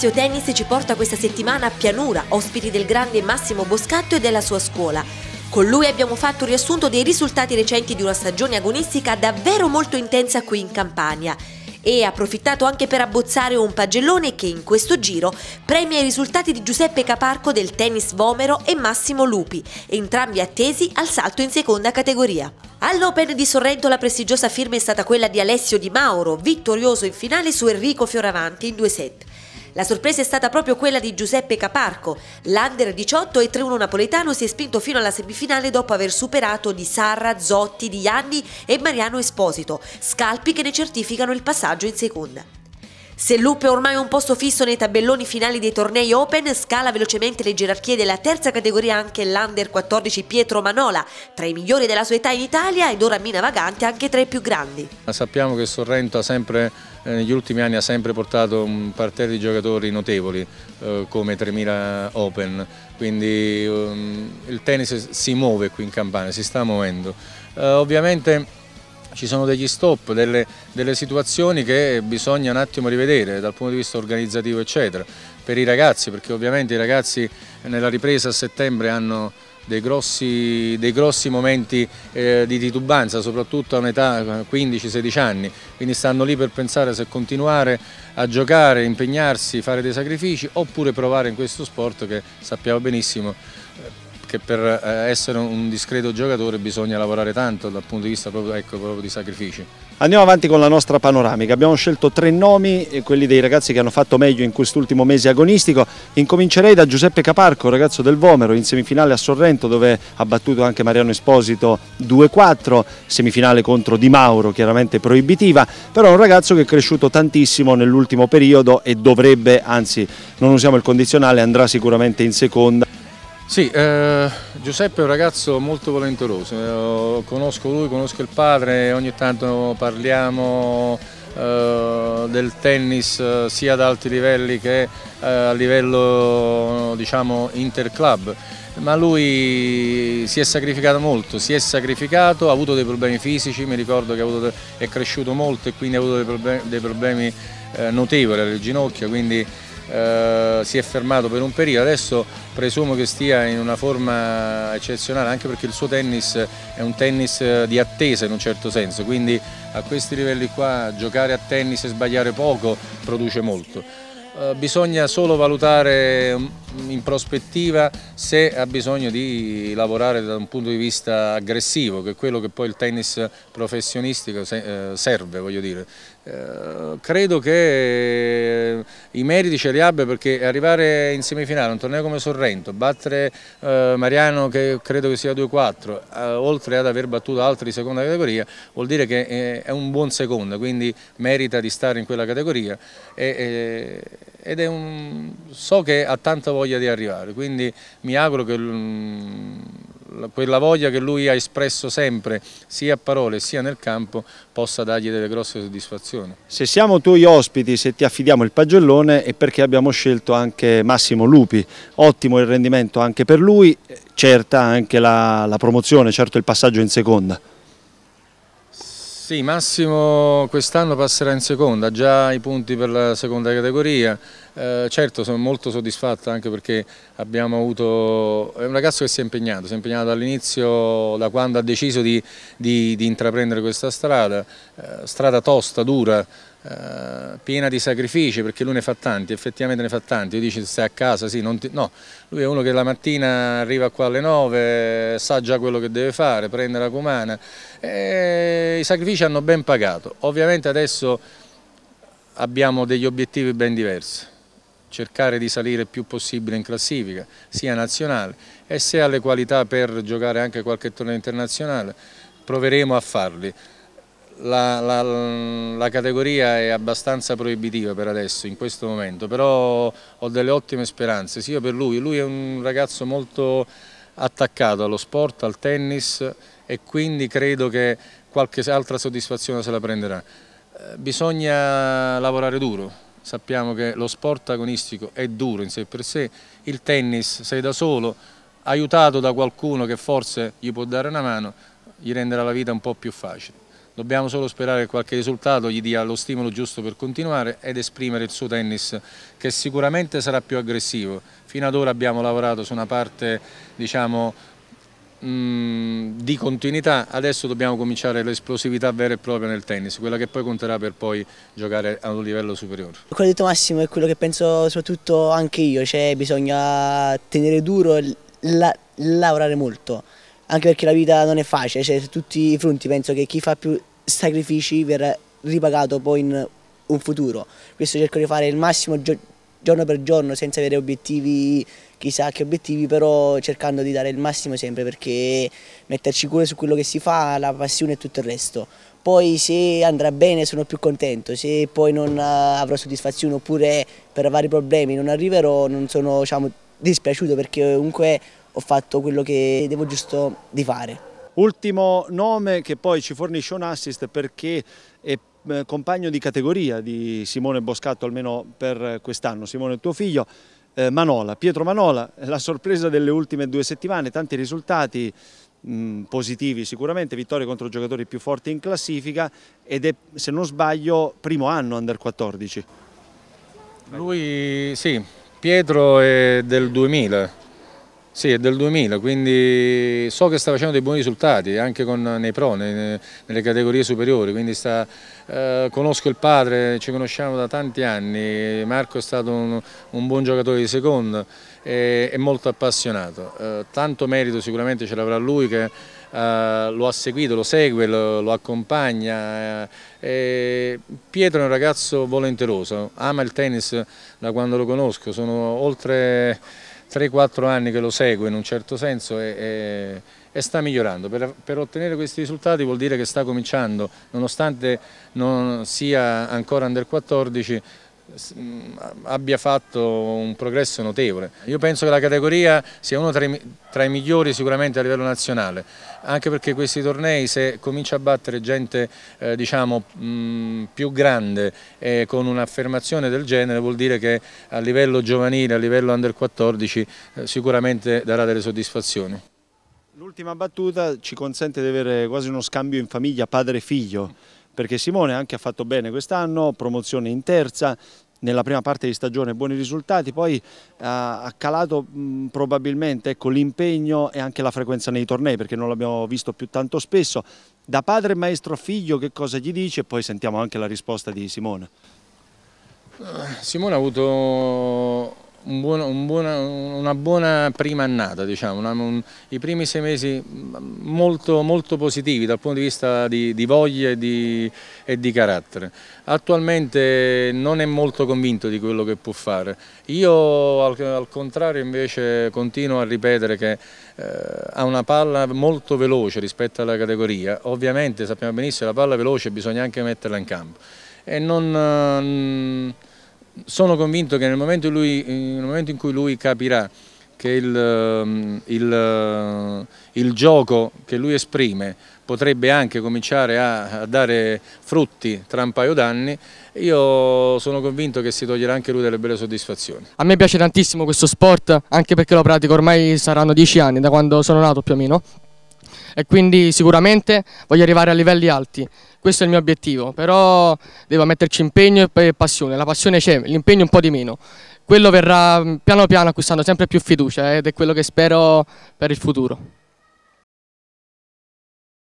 Spazio Tennis ci porta questa settimana a Pianura, ospiti del grande Massimo Boscatto e della sua scuola. Con lui abbiamo fatto un riassunto dei risultati recenti di una stagione agonistica davvero molto intensa qui in Campania e approfittato anche per abbozzare un pagellone che in questo giro premia i risultati di Giuseppe Caparco del tennis Vomero e Massimo Lupi, entrambi attesi al salto in seconda categoria. All'Open di Sorrento la prestigiosa firma è stata quella di Alessio Di Mauro, vittorioso in finale su Enrico Fioravanti in due set. La sorpresa è stata proprio quella di Giuseppe Caparco. L'Under 18 e 3-1 napoletano si è spinto fino alla semifinale dopo aver superato di Sarra, Zotti, Di Gianni e Mariano Esposito, scalpi che ne certificano il passaggio in seconda. Se Lupe è ormai un posto fisso nei tabelloni finali dei tornei Open, scala velocemente le gerarchie della terza categoria anche l'Under 14 Pietro Manola, tra i migliori della sua età in Italia ed ora Mina Vagante anche tra i più grandi. Sappiamo che Sorrento ha sempre eh, negli ultimi anni ha sempre portato un parterre di giocatori notevoli eh, come 3000 Open, quindi ehm, il tennis si muove qui in Campania, si sta muovendo. Eh, ovviamente ci sono degli stop, delle, delle, situazioni che bisogna un attimo rivedere dal punto di vista organizzativo eccetera, per i ragazzi perché ovviamente i ragazzi nella ripresa a settembre hanno dei grossi, dei grossi momenti eh, di titubanza, soprattutto a un'età 15-16 anni, quindi stanno lì per pensare se continuare a giocare, impegnarsi, fare dei sacrifici oppure provare in questo sport che sappiamo benissimo che per eh, essere un discreto giocatore bisogna lavorare tanto dal punto di vista proprio, ecco, proprio di sacrifici. Andiamo avanti con la nostra panoramica, abbiamo scelto tre nomi, eh, quelli dei ragazzi che hanno fatto meglio in quest'ultimo mese agonistico, incomincerei da Giuseppe Caparco, ragazzo del Vomero, in semifinale a Sorrento dove ha battuto anche Mariano Esposito 2-4, semifinale contro Di Mauro, chiaramente proibitiva, però un ragazzo che è cresciuto tantissimo nell'ultimo periodo e dovrebbe, anzi non usiamo il condizionale, andrà sicuramente in seconda sì, eh, Giuseppe è un ragazzo molto volenteroso, Io eh, conosco lui, conosco il padre, ogni tanto parliamo eh, del tennis eh, sia ad alti livelli che a livello diciamo, interclub ma lui si è sacrificato molto, si è sacrificato, ha avuto dei problemi fisici, mi ricordo che avuto, è cresciuto molto e quindi ha avuto dei problemi, dei problemi eh, notevoli alle ginocchia, quindi eh, si è fermato per un periodo, adesso presumo che stia in una forma eccezionale anche perché il suo tennis è un tennis di attesa in un certo senso, quindi a questi livelli qua giocare a tennis e sbagliare poco produce molto. Eh, bisogna solo valutare mm, in prospettiva se ha bisogno di lavorare da un punto di vista aggressivo, che è quello che poi il tennis professionistico eh, serve, voglio dire. Eh, credo che eh, i meriti ce li abbia perché arrivare in semifinale a un torneo come Sorrento, battere eh, Mariano che credo che sia 2-4, oltre ad aver battuto altri di seconda categoria, vuol dire che è un buon secondo, quindi merita di stare in quella categoria ed è un, so che ha tanta voglia di arrivare, quindi mi auguro che mm, quella voglia che lui ha espresso sempre, sia a parole sia nel campo, possa dargli delle grosse soddisfazioni. Se siamo tuoi ospiti, se ti affidiamo il pagellone è perché abbiamo scelto anche Massimo Lupi, ottimo il rendimento anche per lui, eh, certa anche la, la promozione, certo il passaggio in seconda. Sì, Massimo quest'anno passerà in seconda, già i punti per la seconda categoria, eh, certo sono molto soddisfatta anche perché abbiamo avuto, è un ragazzo che si è impegnato, si è impegnato dall'inizio, da quando ha deciso di, di, di intraprendere questa strada, eh, strada tosta, dura, eh, piena di sacrifici perché lui ne fa tanti, effettivamente ne fa tanti, io dici stai a casa, sì, ti... no, lui è uno che la mattina arriva qua alle 9, sa già quello che deve fare, prende la cumana, e i sacrifici hanno ben pagato, ovviamente adesso abbiamo degli obiettivi ben diversi, cercare di salire il più possibile in classifica, sia nazionale e se ha le qualità per giocare anche qualche torneo internazionale proveremo a farli la, la, la, categoria è abbastanza proibitiva per adesso, in questo momento, però ho delle ottime speranze sia per lui, lui è un ragazzo molto attaccato allo sport, al tennis e quindi credo che qualche altra soddisfazione se la prenderà. Eh, bisogna lavorare duro, sappiamo che lo sport agonistico è duro in sé per sé, il tennis sei da solo, aiutato da qualcuno che forse gli può dare una mano, gli renderà la vita un po' più facile. Dobbiamo solo sperare che qualche risultato gli dia lo stimolo giusto per continuare ed esprimere il suo tennis che sicuramente sarà più aggressivo. Fino ad ora abbiamo lavorato su una parte diciamo, mh, mm, di continuità, adesso dobbiamo cominciare l'esplosività vera e propria nel tennis, quella che poi conterà per poi giocare a un livello superiore. Quello che ha detto Massimo è quello che penso soprattutto anche io, cioè bisogna tenere duro, la, lavorare molto anche perché la vita non è facile, cioè, su tutti i fronti penso che chi fa più sacrifici per ripagato poi in un futuro. Questo cerco di fare il massimo gio giorno per giorno senza avere obiettivi, chissà che obiettivi, però cercando di dare il massimo sempre perché metterci cura su quello che si fa, la passione e tutto il resto. Poi se andrà bene sono più contento, se poi non eh, avrò soddisfazione oppure per vari problemi non arriverò non sono diciamo, dispiaciuto perché comunque ho fatto quello che devo giusto di fare. Ultimo nome che poi ci fornisce un assist perché è eh, compagno di categoria di Simone Boscatto almeno per quest'anno, Simone il tuo figlio, eh, Manola, Pietro Manola, eh, la sorpresa delle ultime due settimane, tanti risultati mh, mm, positivi sicuramente, vittorie contro i giocatori più forti in classifica ed è se non sbaglio primo anno under 14. Lui sì, Pietro è del 2000, sì, è del 2000, quindi so che sta facendo dei buoni risultati anche con, nei pro, nei, nelle categorie superiori, quindi sta, eh, conosco il padre, ci conosciamo da tanti anni, Marco è stato un, un buon giocatore di seconda e, e molto appassionato, eh, tanto merito sicuramente ce l'avrà lui che eh, lo ha seguito, lo segue, lo, lo accompagna. Eh, Pietro è un ragazzo volenteroso, ama il tennis da quando lo conosco, sono oltre... 3-4 anni che lo seguo in un certo senso e, e, e sta migliorando. Per, per, ottenere questi risultati vuol dire che sta cominciando, nonostante non sia ancora under 14, abbia fatto un progresso notevole. Io penso che la categoria sia uno tra i, tra i, migliori sicuramente a livello nazionale, anche perché questi tornei se comincia a battere gente eh, diciamo, mh, più grande eh, con un'affermazione del genere vuol dire che a livello giovanile, a livello under 14 eh, sicuramente darà delle soddisfazioni. L'ultima battuta ci consente di avere quasi uno scambio in famiglia padre-figlio perché Simone anche ha fatto bene quest'anno, promozione in terza, nella prima parte di stagione buoni risultati, poi ha calato probabilmente ecco, l'impegno e anche la frequenza nei tornei perché non l'abbiamo visto più tanto spesso. Da padre maestro figlio che cosa gli dice e poi sentiamo anche la risposta di Simone. Eh, Simone ha avuto un buono, un buona, una buona prima annata, diciamo, una, un, i primi sei mesi mm, molto, molto, positivi dal punto di vista di, di voglia e di, e di, carattere. Attualmente non è molto convinto di quello che può fare. Io al, al contrario invece continuo a ripetere che eh, ha una palla molto veloce rispetto alla categoria. Ovviamente sappiamo benissimo che la palla veloce bisogna anche metterla in campo. E non... Eh, sono convinto che nel momento, lui, nel momento in cui lui capirà che il, ehm, il, eh, il, gioco che lui esprime potrebbe anche cominciare a, a dare frutti tra un paio d'anni, io sono convinto che si toglierà anche lui delle belle soddisfazioni. A me piace tantissimo questo sport, anche perché lo pratico ormai saranno dieci anni, da quando sono nato più o meno, e quindi sicuramente voglio arrivare a livelli alti, questo è il mio obiettivo, però devo metterci impegno e passione, la passione c'è, l'impegno un po' di meno, quello verrà mm, piano piano acquistando sempre più fiducia ed è quello che spero per il futuro.